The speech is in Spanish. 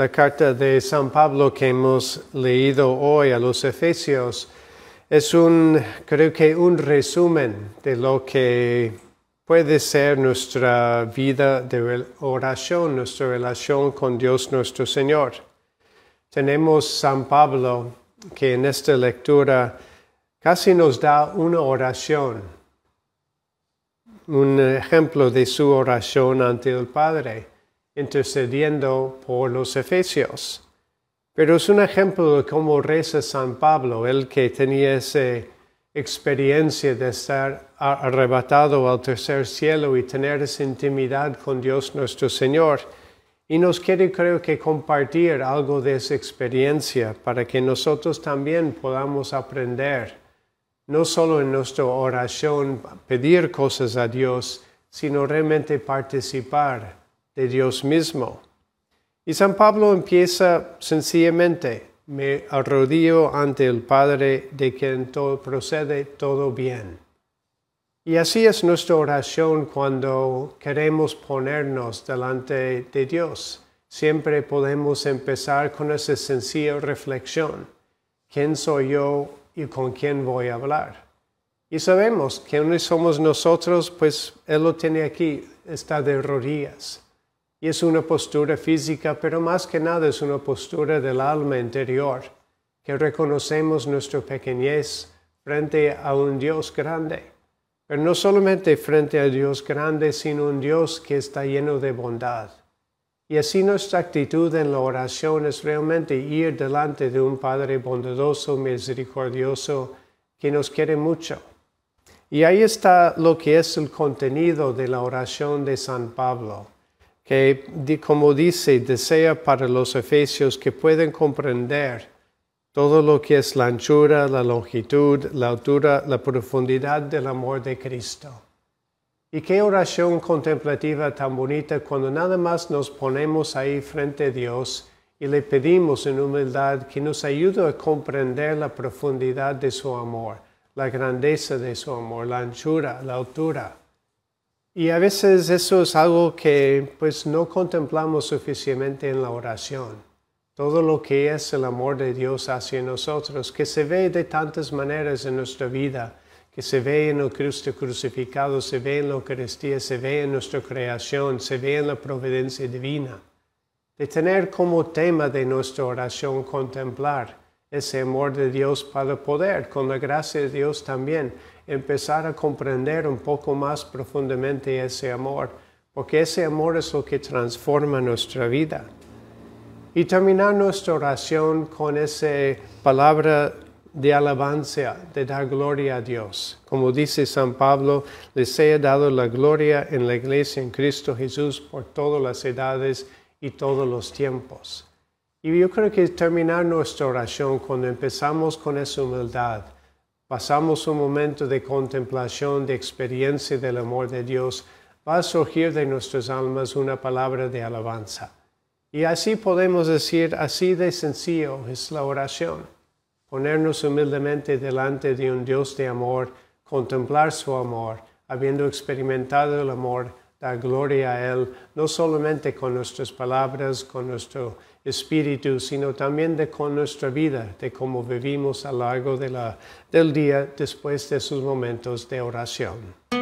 la carta de San Pablo que hemos leído hoy a los Efesios es un, creo que un resumen de lo que puede ser nuestra vida de oración, nuestra relación con Dios nuestro Señor. Tenemos San Pablo que en esta lectura casi nos da una oración, un ejemplo de su oración ante el Padre intercediendo por los efesios. Pero es un ejemplo de cómo reza San Pablo, el que tenía esa experiencia de estar arrebatado al tercer cielo y tener esa intimidad con Dios nuestro Señor. Y nos quiere, creo que, compartir algo de esa experiencia para que nosotros también podamos aprender, no solo en nuestra oración pedir cosas a Dios, sino realmente participar de Dios mismo. Y San Pablo empieza sencillamente, me arrodillo ante el Padre de quien todo procede todo bien. Y así es nuestra oración cuando queremos ponernos delante de Dios. Siempre podemos empezar con esa sencilla reflexión. ¿Quién soy yo y con quién voy a hablar? Y sabemos que no somos nosotros, pues Él lo tiene aquí, está de rodillas y es una postura física, pero más que nada es una postura del alma interior, que reconocemos nuestra pequeñez frente a un Dios grande. Pero no solamente frente a Dios grande, sino un Dios que está lleno de bondad. Y así nuestra actitud en la oración es realmente ir delante de un Padre bondadoso, misericordioso, que nos quiere mucho. Y ahí está lo que es el contenido de la oración de San Pablo que, como dice, desea para los efesios que pueden comprender todo lo que es la anchura, la longitud, la altura, la profundidad del amor de Cristo. Y qué oración contemplativa tan bonita cuando nada más nos ponemos ahí frente a Dios y le pedimos en humildad que nos ayude a comprender la profundidad de su amor, la grandeza de su amor, la anchura, la altura y a veces eso es algo que pues no contemplamos suficientemente en la oración. Todo lo que es el amor de Dios hacia nosotros, que se ve de tantas maneras en nuestra vida, que se ve en el Cristo crucificado, se ve en la Eucaristía, se ve en nuestra creación, se ve en la providencia divina. De tener como tema de nuestra oración contemplar ese amor de Dios para poder, con la gracia de Dios también, empezar a comprender un poco más profundamente ese amor, porque ese amor es lo que transforma nuestra vida. Y terminar nuestra oración con esa palabra de alabanza, de dar gloria a Dios. Como dice San Pablo, les he dado la gloria en la iglesia en Cristo Jesús por todas las edades y todos los tiempos. Y yo creo que terminar nuestra oración cuando empezamos con esa humildad, pasamos un momento de contemplación, de experiencia del amor de Dios, va a surgir de nuestras almas una palabra de alabanza. Y así podemos decir, así de sencillo es la oración, ponernos humildemente delante de un Dios de amor, contemplar su amor, habiendo experimentado el amor, da gloria a Él, no solamente con nuestras palabras, con nuestro espíritu, sino también de con nuestra vida, de cómo vivimos a lo largo de del día después de sus momentos de oración.